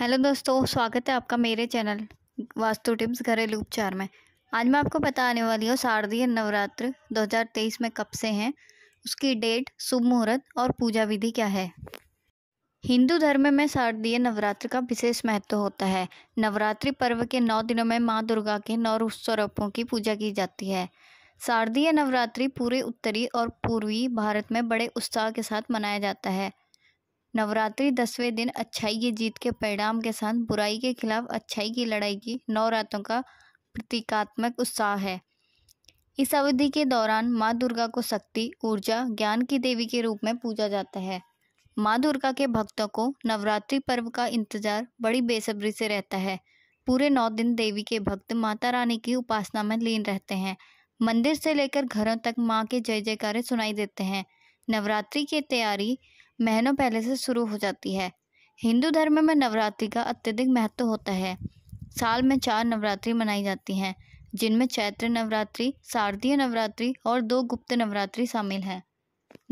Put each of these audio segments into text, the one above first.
hello दोस्तों स्वागत है आपका मेरे चैनल वास्तु टिप्स घरेलू उपचार में आज मैं आपको बताने वाली हूँ शारदीय नवरात्र 2023 में कब से हैं उसकी डेट शुभ मुहूर्त और पूजा विधि क्या है हिंदू धर्म में शारदीय नवरात्र का विशेष महत्व होता है नवरात्रि पर्व के नौ दिनों में माँ दुर्गा के नौ स्वरूपों की पूजा की जाती है शारदीय नवरात्रि पूरे उत्तरी और पूर्वी भारत में बड़े उत्साह के साथ मनाया जाता है नवरात्रि दसवें दिन अच्छाई की जीत के परिणाम के साथ बुराई के खिलाफ अच्छाई की लड़ाई की नौ रातों का प्रतीकात्मक उत्साह है इस अवधि के दौरान माँ दुर्गा को शक्ति ऊर्जा ज्ञान की देवी के रूप में पूजा जाता है माँ दुर्गा के भक्तों को नवरात्रि पर्व का इंतजार बड़ी बेसब्री से रहता है पूरे नौ दिन देवी के भक्त माता रानी की उपासना में लीन रहते हैं मंदिर से लेकर घरों तक माँ के जय जयकारे सुनाई देते हैं नवरात्रि की तैयारी महीनों पहले से शुरू हो जाती है हिंदू धर्म में नवरात्रि का अत्यधिक महत्व होता है साल में चार नवरात्रि मनाई जाती हैं जिनमें चैत्र नवरात्रि शारदीय नवरात्रि और दो गुप्त नवरात्रि शामिल हैं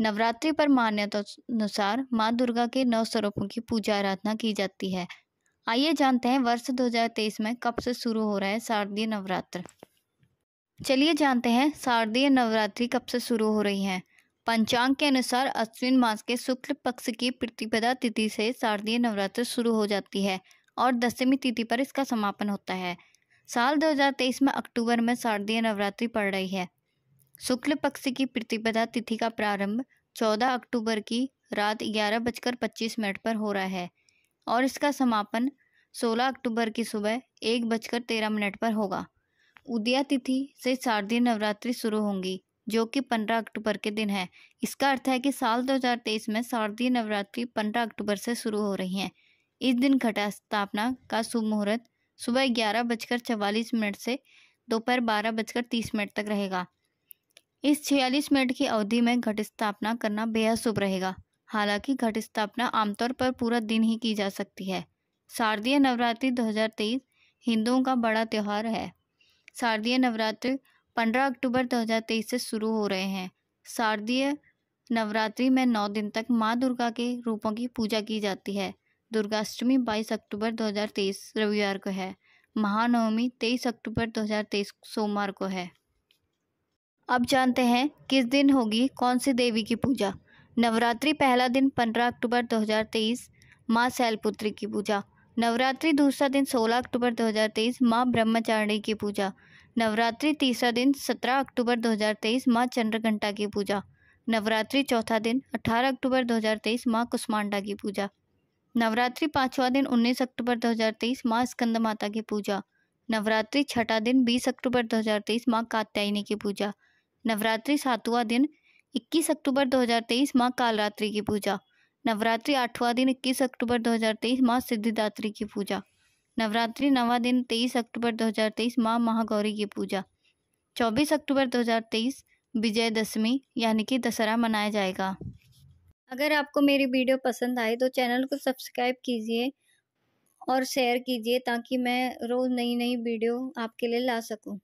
नवरात्रि पर मान्यता अनुसार माँ दुर्गा के नौ स्वरूपों की पूजा आराधना की जाती है आइए जानते हैं वर्ष 2023 में कब से शुरू हो रहा है शारदीय नवरात्र चलिए जानते हैं शारदीय नवरात्रि कब से शुरू हो रही है पंचांग के अनुसार अश्विन मास के शुक्ल पक्ष की प्रतिपदा तिथि से शारदीय नवरात्र शुरू हो जाती है और दसवीं तिथि पर इसका समापन होता है साल 2023 में अक्टूबर में शारदीय नवरात्रि पड़ रही है शुक्ल पक्ष की प्रतिपदा तिथि का प्रारंभ 14 अक्टूबर की रात ग्यारह बजकर पच्चीस मिनट पर हो रहा है और इसका समापन 16 अक्टूबर की सुबह एक बजकर तेरह मिनट पर होगा उदया तिथि से शारदीय नवरात्रि शुरू होंगी जो कि पंद्रह अक्टूबर के दिन है इसका अर्थ है कि साल 2023 में शारदीय नवरात्रि पंद्रह अक्टूबर से शुरू हो रही है इस दिन घटा स्थापना का शुभ मुहूर्त सुबह ग्यारह बजकर चवालीस मिनट से दोपहर बारह बजकर तीस मिनट तक रहेगा इस छियालीस मिनट की अवधि में घट स्थापना करना बेहद शुभ रहेगा हालांकि घट स्थापना आमतौर पर पूरा दिन ही की जा सकती है शारदीय नवरात्रि 2023 हिंदुओं का बड़ा त्यौहार है शारदीय नवरात्रि पंद्रह अक्टूबर 2023 से शुरू हो रहे हैं शारदीय नवरात्रि में नौ दिन तक माँ दुर्गा के रूपों की पूजा की जाती है दुर्गाष्टमी 22 अक्टूबर 2023 रविवार को है महानवमी 23 अक्टूबर 2023 सोमवार को है अब जानते हैं किस दिन होगी कौन सी देवी की पूजा नवरात्रि पहला दिन 15 अक्टूबर 2023 माँ शैलपुत्री की पूजा नवरात्रि दूसरा दिन 16 अक्टूबर 2023 माँ ब्रह्मचारिणी की पूजा नवरात्रि तीसरा दिन 17 अक्टूबर 2023 मां चंद्रघंटा की पूजा नवरात्रि चौथा दिन 18 अक्टूबर 2023 मां कुष्मांडा की पूजा नवरात्रि पाँचवा दिन 19 अक्टूबर 2023 मां स्कंद माता की पूजा नवरात्रि छठा दिन 20 अक्टूबर 2023 मां कात्यायनी की पूजा नवरात्रि सातवां दिन 21 अक्टूबर 2023 मां कालरात्रि की पूजा नवरात्रि आठवां दिन 21 अक्टूबर 2023 मां सिद्धिदात्री की पूजा नवरात्रि नवा दिन तेईस अक्टूबर 2023 माँ महागौरी की पूजा चौबीस अक्टूबर 2023 विजयदशमी यानी कि दशहरा मनाया जाएगा अगर आपको मेरी वीडियो पसंद आए तो चैनल को सब्सक्राइब कीजिए और शेयर कीजिए ताकि मैं रोज़ नई नई वीडियो आपके लिए ला सकूं